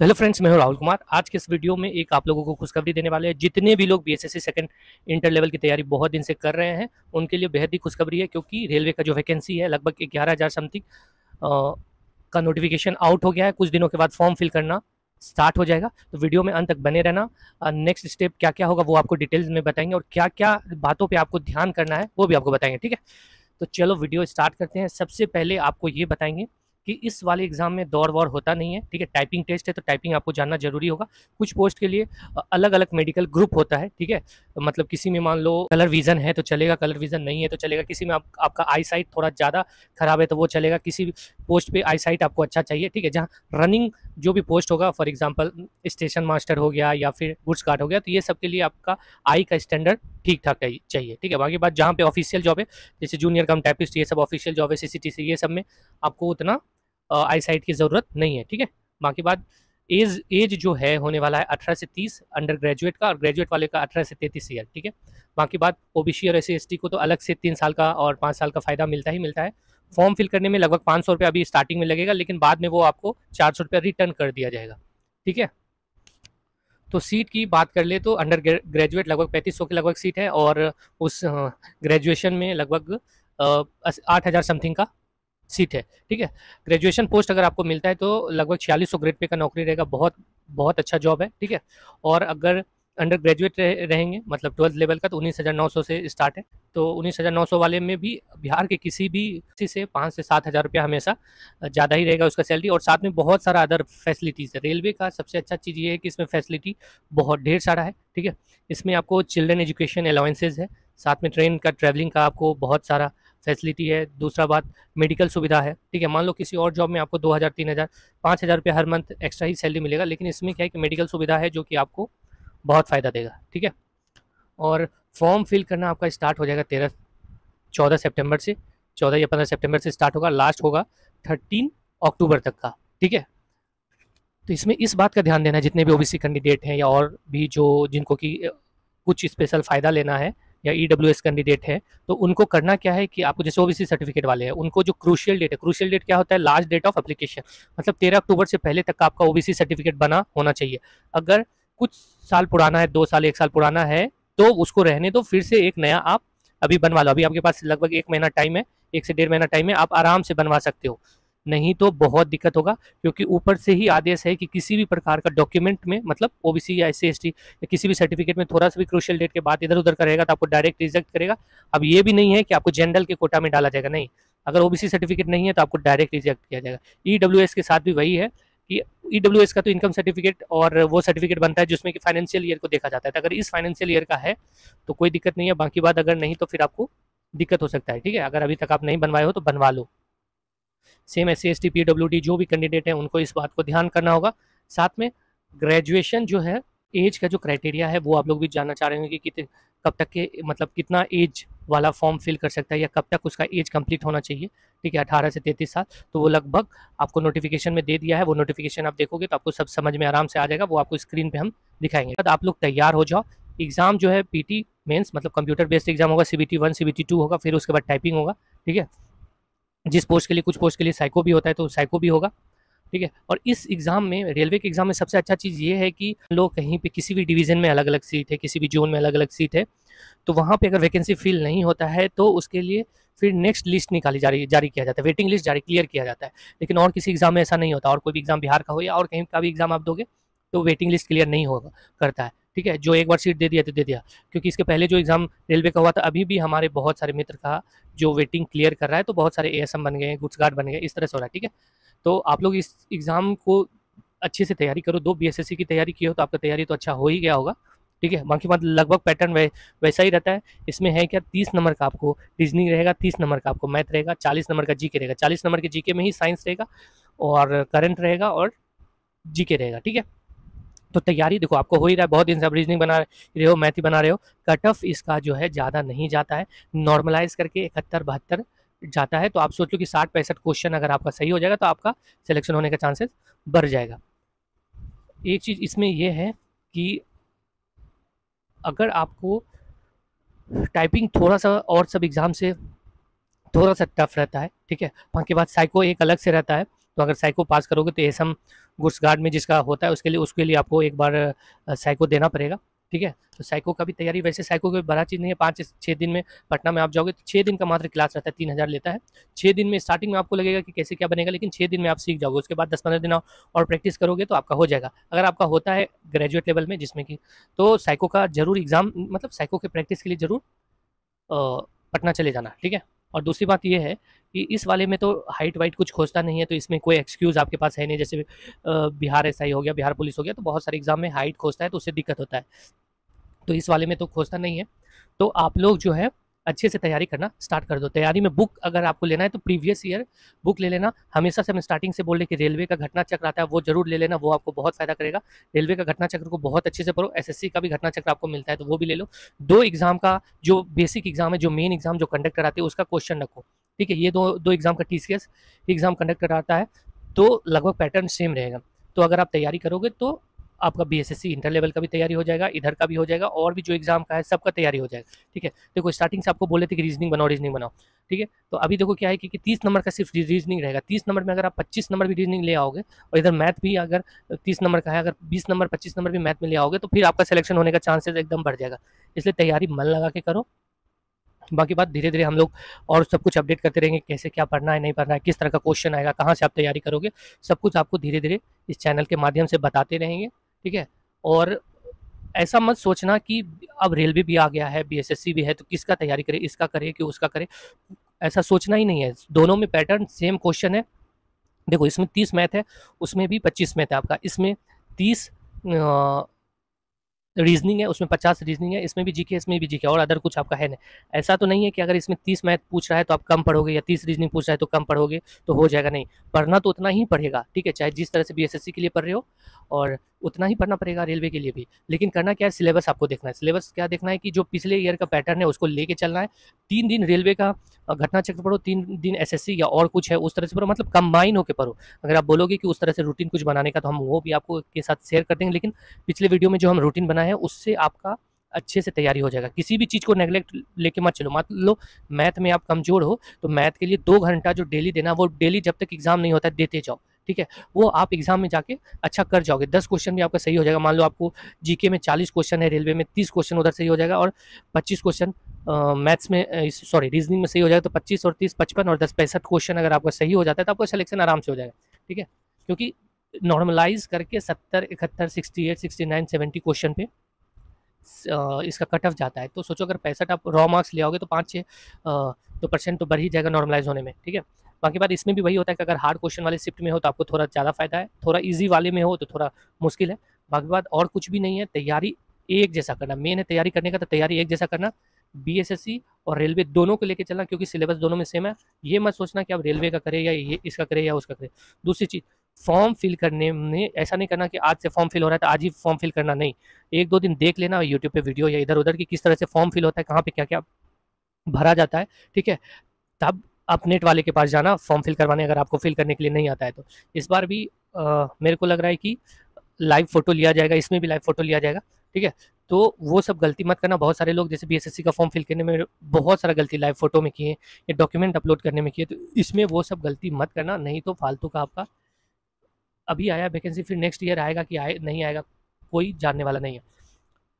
तो hello friends मैं हूं राहुल कुमार आज के इस वीडियो में एक आप लोगों को खुशखबरी देने वाले हैं जितने भी लोग बीएसएससी सेकंड इंटर लेवल की तैयारी बहुत दिन से कर रहे हैं उनके लिए बेहद ही खुशखबरी है क्योंकि रेलवे का जो वैकेंसी है लगभग ग्यारह हज़ार समथिंग का नोटिफिकेशन आउट हो गया है कुछ दिनों के बाद फॉर्म फिल करना स्टार्ट हो जाएगा तो वीडियो में अंत तक बने रहना नेक्स्ट स्टेप क्या क्या होगा वो आपको डिटेल्स में बताएंगे और क्या क्या बातों पर आपको ध्यान करना है वो भी आपको बताएंगे ठीक है तो चलो वीडियो स्टार्ट करते हैं सबसे पहले आपको ये बताएंगे कि इस वाले एग्जाम में दौड़ वौड़ होता नहीं है ठीक है टाइपिंग टेस्ट है तो टाइपिंग आपको जानना जरूरी होगा कुछ पोस्ट के लिए अलग अलग मेडिकल ग्रुप होता है ठीक है मतलब किसी में मान लो कलर विजन है तो चलेगा कलर विजन नहीं है तो चलेगा किसी में आप, आपका आई साइट थोड़ा ज़्यादा खराब है तो वो चलेगा किसी पोस्ट पर आई साइट आपको अच्छा चाहिए ठीक है जहाँ रनिंग जो भी पोस्ट होगा फॉर एग्जांपल स्टेशन मास्टर हो गया या फिर गुड्स गार्ड हो गया तो ये सब के लिए आपका आई का स्टैंडर्ड ठीक ठाक चाहिए ठीक है बाकी बात जहाँ पे ऑफिशियल जॉब है जैसे जूनियर कम टाइपिस्ट ये सब ऑफिशियल जॉब है सी ये सब में आपको उतना आई साइट की ज़रूरत नहीं है ठीक है बाकी बात एज एज जो है होने वाला है अठारह से तीस अंडर ग्रेजुएट का और ग्रेजुएट वाले का अठारह से तैंतीस ईयर ठीक है बाकी बात ओबीसी और एस सी को तो अलग से तीन साल का और पाँच साल का फ़ायदा मिलता ही मिलता है फॉर्म फिल करने में लगभग पाँच सौ रुपया अभी स्टार्टिंग में लगेगा लेकिन बाद में वो आपको चार सौ रुपया रिटर्न कर दिया जाएगा ठीक है तो सीट की बात कर ले तो अंडर ग्रेजुएट लगभग पैंतीस सौ के लगभग सीट है और उस ग्रेजुएशन में लगभग आठ हज़ार समथिंग का सीट है ठीक है ग्रेजुएशन पोस्ट अगर आपको मिलता है तो लगभग छियालीस सौ ग्रेड पे का नौकरी रहेगा बहुत बहुत अच्छा जॉब है ठीक है और अगर अंडर ग्रेजुएट रह, रहेंगे मतलब ट्वेल्थ लेवल का तो उन्नीस हज़ार नौ सौ से स्टार्ट है तो उन्नीस हज़ार नौ सौ वाले में भी बिहार के किसी भी किसी से पाँच से सात हज़ार रुपया हमेशा ज़्यादा ही रहेगा उसका सैलरी और साथ में बहुत सारा अदर फैसिलिटीज़ है रेलवे का सबसे अच्छा चीज़ ये है कि इसमें फैसिलिटी बहुत ढेर सारा है ठीक है इसमें आपको चिल्ड्रेन एजुकेशन अलाउंसेज है साथ में ट्रेन का ट्रैवलिंग का आपको बहुत सारा फैसिलिटी है दूसरा बात मेडिकल सुविधा है ठीक है मान लो किसी और जॉब में आपको दो हज़ार तीन हज़ार पाँच हज़ार रुपये हर मंथ एक्स्ट्रा ही सैलरी मिलेगा लेकिन इसमें क्या है कि मेडिकल सुविधा है जो कि आपको बहुत फ़ायदा देगा ठीक है और फॉर्म फिल करना आपका स्टार्ट हो जाएगा तेरह चौदह सेप्टेम्बर से चौदह या पंद्रह सेप्टेम्बर से स्टार्ट होगा लास्ट होगा थर्टीन अक्टूबर तक का ठीक है तो इसमें इस बात का ध्यान देना है जितने भी ओबीसी कैंडिडेट हैं या और भी जो जिनको कि कुछ स्पेशल फ़ायदा लेना है या ई कैंडिडेट है तो उनको करना क्या है कि आपको जैसे ओबीसी सर्टिफिकेट वाले हैं उनको जो क्रूशियल डेट है क्रूशियल डेट क्या होता है लास्ट डेट ऑफ अप्लीकेशन मतलब तेरह अक्टूबर से पहले तक का आपका ओ सर्टिफिकेट बना होना चाहिए अगर कुछ साल पुराना है दो साल एक साल पुराना है तो उसको रहने दो फिर से एक नया आप अभी बनवा लो अभी आपके पास लगभग एक महीना टाइम है एक से डेढ़ महीना टाइम है आप आराम से बनवा सकते हो नहीं तो बहुत दिक्कत होगा क्योंकि ऊपर से ही आदेश है कि किसी भी प्रकार का डॉक्यूमेंट में मतलब ओबीसी या एस सी या किसी भी सर्टिफिकेट में थोड़ा सा भी क्रोशियल डेट के बाद इधर उधर करेगा तो आपको डायरेक्ट रिजेक्ट करेगा अब ये भी नहीं है कि आपको जनरल के कोटा में डाला जाएगा नहीं अगर ओबीसी सर्टिफिकेट नहीं है तो आपको डायरेक्ट रिजेक्ट किया जाएगा ई e के साथ भी वही है ई एस e का तो इनकम सर्टिफिकेट और वो सर्टिफिकेट बनता है जिसमें कि फाइनेंशियल ईयर को देखा जाता है तो अगर इस फाइनेंशियल ईयर का है तो कोई दिक्कत नहीं है बाकी बात अगर नहीं तो फिर आपको दिक्कत हो सकता है ठीक है अगर अभी तक आप नहीं बनवाए हो तो बनवा लो same S C S T P W D जो भी कैंडिडेट हैं उनको इस बात को ध्यान करना होगा साथ में ग्रेजुएशन जो है एज का जो क्राइटेरिया है वो आप लोग भी जानना चाह रहे होंगे कि कितने कब तक के मतलब कितना एज वाला फॉर्म फिल कर सकता है या कब तक उसका एज कंप्लीट होना चाहिए ठीक है अठारह से तैंतीस साल तो वो लगभग आपको नोटिफिकेशन में दे दिया है वो नोटिफिकेशन आप देखोगे तो आपको सब समझ में आराम से आ जाएगा वो आपको स्क्रीन पर हम दिखाएंगे तो आप लोग तैयार हो जाओ एग्ज़ाम जो है पी टी मतलब कंप्यूटर बेस्ड एग्जाम होगा C B T one C B T two होगा फिर उसके बाद टाइपिंग होगा ठीक है जिस पोस्ट के लिए कुछ पोस्ट के लिए साइको भी होता है तो साइको भी होगा ठीक है और इस एग्ज़ाम में रेलवे के एग्ज़ाम में सबसे अच्छा चीज़ ये है कि लोग कहीं पे किसी भी डिवीज़न में अलग अलग सीट है किसी भी जोन में अलग अलग सीट है तो वहाँ पे अगर वैकेंसी फिल नहीं होता है तो उसके लिए फिर नेक्स्ट लिस्ट निकाली जा रही जारी किया जाता है वेटिंग लिस्ट जारी क्लियर किया जाता है लेकिन और किसी एग्ज़ाम में ऐसा नहीं होता और कोई भी एग्ज़ाम बिहार का हो या और कहीं का भी एग्ज़ाम आप दोगे तो वेटिंग लिस्ट क्लियर नहीं होगा करता है ठीक है जो एक बार सीट दे दिया तो दे दिया क्योंकि इसके पहले जो एग्ज़ाम रेलवे का हुआ था अभी भी हमारे बहुत सारे मित्र का जो वेटिंग क्लियर कर रहा है तो बहुत सारे ए बन गए गुड्स गार्ड बन गए इस तरह से हो रहा है ठीक है तो आप लोग इस एग्ज़ाम को अच्छे से तैयारी करो दो बीएसएससी की तैयारी की हो तो आपका तैयारी तो अच्छा हो ही गया होगा ठीक है बाकी बात लगभग पैटर्न वै, वैसा ही रहता है इसमें है क्या तीस नंबर का आपको रीजनिंग रहेगा तीस नंबर का आपको मैथ रहेगा चालीस नंबर का जीके रहेगा चालीस नंबर के जीके में ही साइंस रहेगा और करंट रहेगा और जीके रहेगा ठीक है तो तैयारी देखो आपको हो ही रहा है बहुत दिन से आप रीजनिंग बना रहे हो मैथ ही बना रहे हो कट ऑफ इसका जो है ज़्यादा नहीं जाता है नॉर्मलाइज करके इकहत्तर बहत्तर जाता है तो आप सोच लो कि साठ पैंसठ क्वेश्चन अगर आपका सही हो जाएगा तो आपका सिलेक्शन होने का चांसेस बढ़ जाएगा एक चीज़ इसमें यह है कि अगर आपको टाइपिंग थोड़ा सा और सब एग्ज़ाम से थोड़ा सा टफ रहता है ठीक है बाकी बात साइको एक अलग से रहता है तो अगर साइको पास करोगे तो एसम गुड्स गार्ड में जिसका होता है उसके लिए उसके लिए आपको एक बार साइको देना पड़ेगा ठीक है तो साइको का भी तैयारी वैसे साइको का भी बड़ा चीज़ नहीं है पाँच छः दिन में पटना में आप जाओगे तो छः दिन का मात्र क्लास रहता है तीन हज़ार लेता है छः दिन में स्टार्टिंग में आपको लगेगा कि कैसे क्या बनेगा लेकिन छः दिन में आप सीख जाओगे उसके बाद दस पंद्रह दिन और प्रैक्टिस करोगे तो आपका हो जाएगा अगर आपका होता है ग्रेजुएट लेवल में जिसमें कि तो साइको का जरूर एग्ज़ाम मतलब साइको के प्रैक्टिस के लिए ज़रूर पटना चले जाना ठीक है और दूसरी बात यह है कि इस वाले में तो हाइट वाइट कुछ खोजता नहीं है तो इसमें कोई एक्सक्यूज़ आपके पास है नहीं जैसे बिहार एस हो गया बिहार पुलिस हो गया तो बहुत सारे एग्जाम में हाइट खोजता है तो उससे दिक्कत होता है तो इस वाले में तो खोजना नहीं है तो आप लोग जो है अच्छे से तैयारी करना स्टार्ट कर दो तैयारी में बुक अगर आपको लेना है तो प्रीवियस ईयर बुक ले लेना हमेशा से हम स्टार्टिंग से बोल रहे कि रेलवे का घटना चक्र आता है वो जरूर ले लेना वो आपको बहुत फायदा करेगा रेलवे का घटना चक्र को बहुत अच्छे से पढ़ो एसएससी का भी घटना चक्र आपको मिलता है तो वो भी ले लो दो एग्जाम का जो बेसिक एग्जाम है जो मेन एग्जाम जो कंडक्ट कराते हैं उसका क्वेश्चन रखो ठीक है ये दो दो एग्जाम का टी एग्जाम कंडक्ट कराता है तो लगभग पैटर्न सेम रहेगा तो अगर आप तैयारी करोगे तो आपका बी इंटर लेवल का भी तैयारी हो जाएगा इधर का भी हो जाएगा और भी जो एग्जाम का है सबका तैयारी हो जाएगा ठीक है देखो स्टार्टिंग से आपको बोले थे कि रीजनिंग बनाओ रीजनिंग बनाओ ठीक है तो अभी देखो क्या है कि, कि तीस नंबर का सिर्फ रीजनिंग रहेगा तीस नंबर में अगर आप पच्चीस नंबर भी रीजनिंग ले आओगे और इधर मैथ भी अगर तीस नंबर का है अगर बीस नंबर पच्चीस नंबर भी मैथ में ले आओगे तो फिर आपका सिलेक्शन होने का चांसेस एकदम बढ़ जाएगा इसलिए तैयारी मन लगा के करो बाकी बात धीरे धीरे हम लोग और सब कुछ अपडेट करते रहेंगे कैसे क्या पढ़ना है नहीं पढ़ना है किस तरह का क्वेश्चन आएगा कहाँ से आप तैयारी करोगे सब कुछ आपको धीरे धीरे इस चैनल के माध्यम से बताते रहेंगे ठीक है और ऐसा मत सोचना कि अब रेलवे भी आ गया है बीएसएससी भी है तो किसका तैयारी करे इसका करे कि उसका करे ऐसा सोचना ही नहीं है दोनों में पैटर्न सेम क्वेश्चन है देखो इसमें तीस मैथ है उसमें भी पच्चीस मैथ है आपका इसमें तीस रीजनिंग है उसमें पचास रीजनिंग है इसमें भी जीके इसमें भी जीके और अदर कुछ आपका है नहीं ऐसा तो नहीं है कि अगर इसमें तीस मैथ पूछ रहा है तो आप कम पढ़ोगे या तीस रीजनिंग पूछ रहा है तो कम पढ़ोगे तो हो जाएगा नहीं पढ़ना तो उतना ही पढ़ेगा ठीक है चाहे जिस तरह से बी के लिए पढ़ रहे हो और उतना ही पढ़ना पड़ेगा रेलवे के लिए भी लेकिन करना क्या है सिलेबस आपको देखना है सिलेबस क्या देखना है कि जो पिछले ईयर का पैटर्न है उसको लेके चलना है तीन दिन रेलवे का घटना चक्र पढ़ो तीन दिन एसएससी या और कुछ है उस तरह से पढ़ो मतलब कंबाइन होकर पढ़ो अगर आप बोलोगे कि उस तरह से रूटीन कुछ बनाने का तो हम वो भी आपको के साथ शेयर कर देंगे लेकिन पिछले वीडियो में जो हम रूटीन बनाए हैं उससे आपका अच्छे से तैयारी हो जाएगा किसी भी चीज़ को नेग्लेक्ट लेके मत चलो मत लो मैथ में आप कमज़ोर हो तो मैथ के लिए दो घंटा जो डेली देना वो डेली जब तक एग्ज़ाम नहीं होता है देते जाओ ठीक है वो आप एग्जाम में जाके अच्छा कर जाओगे दस क्वेश्चन भी आपका सही हो जाएगा मान लो आपको जीके में चालीस क्वेश्चन है रेलवे में तीस क्वेश्चन उधर सही हो जाएगा और पच्चीस क्वेश्चन मैथ्स में सॉरी रीजनिंग में सही हो जाएगा तो पच्चीस और तीस पचपन और दस पैंसठ क्वेश्चन अगर आपका सही हो जाता है तो आपका सिलेक्शन आराम से हो जाएगा ठीक है क्योंकि नॉर्मलाइज करके सत्तर इकहत्तर sixty eight sixty nine seventy question पे इसका कट ऑफ जाता है तो सोचो अगर पैंसठ आप रॉ मार्क्स ले आओगे तो पाँच छः तो परसेंट तो बढ़ ही जाएगा नॉर्मलाइज होने में ठीक है बाकी बात इसमें भी वही होता है कि अगर हार्ड क्वेश्चन वाले शिफ्ट में हो तो आपको थोड़ा ज़्यादा फायदा है थोड़ा ईजी वाले में हो तो थोड़ा मुश्किल है बाकी बात और कुछ भी नहीं है तैयारी एक जैसा करना मेन है तैयारी करने का तो तैयारी एक जैसा करना बी और रेलवे दोनों को लेकर चलना क्योंकि सिलेबस दोनों में सेम है ये मत सोचना कि आप रेलवे का करें या ये इसका करें या उसका करें दूसरी चीज़ फॉर्म फिल करने में ऐसा नहीं करना कि आज से फॉर्म फिल हो रहा है तो आज ही फॉर्म फिल करना नहीं एक दो दिन देख लेना यूट्यूब पे वीडियो या इधर उधर कि किस तरह से फॉर्म फिल होता है कहाँ पे क्या क्या भरा जाता है ठीक है तब आप नेट वाले के पास जाना फॉर्म फिल करवाने अगर आपको फिल करने के लिए नहीं आता है तो इस बार भी आ, मेरे को लग रहा है कि लाइव फोटो लिया जाएगा इसमें भी लाइव फोटो लिया जाएगा ठीक है तो वो सब गलती मत करना बहुत सारे लोग जैसे बीएसएससी का फॉर्म फिल करने में बहुत सारा गलती लाइव फोटो में किए या डॉक्यूमेंट अपलोड करने में किए तो इसमें वो सब गलती मत करना नहीं तो फालतू का आपका अभी आया वैकेंसी फिर नेक्स्ट ईयर आएगा कि आए नहीं आएगा कोई जानने वाला नहीं है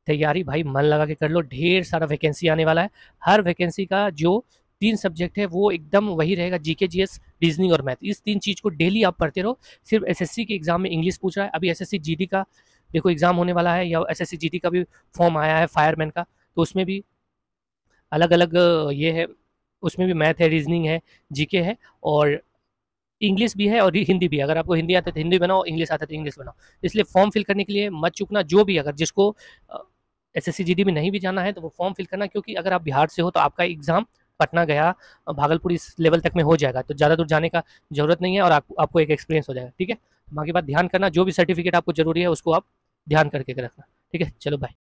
तैयारी भाई मन लगा के कर लो ढेर सारा वैकेंसी आने वाला है हर वैकेंसी का जो तीन सब्जेक्ट है वो एकदम वही रहेगा जीके जीएस रीजनिंग और मैथ इस तीन चीज़ को डेली आप पढ़ते रहो सिर्फ एसएससी के एग्जाम में इंग्लिश पूछ रहा है अभी एसएससी जीडी का देखो एग्जाम होने वाला है या जी डी का भी फॉर्म आया है फायरमैन का तो उसमें भी अलग अलग ये है उसमें भी मैथ है रीजनिंग है जीके है और इंग्लिश भी है और हिंदी भी अगर आपको हिंदी आता है तो हिंदी बनाओ इंग्लिश आता है तो इंग्लिश बनाओ इसलिए फॉर्म फिल करने के लिए मत चुकना जो भी अगर जिसको एस एस में नहीं भी जाना है तो वो फॉर्म फिल करना क्योंकि अगर आप बिहार से हो तो आपका एग्ज़ाम पटना गया भागलपुर इस लेवल तक में हो जाएगा तो ज़्यादा दूर जाने का जरूरत नहीं है और आप, आपको एक एक्सपीरियंस हो जाएगा ठीक है बाकी बात ध्यान करना जो भी सर्टिफिकेट आपको जरूरी है उसको आप ध्यान करके रखना ठीक है चलो बाय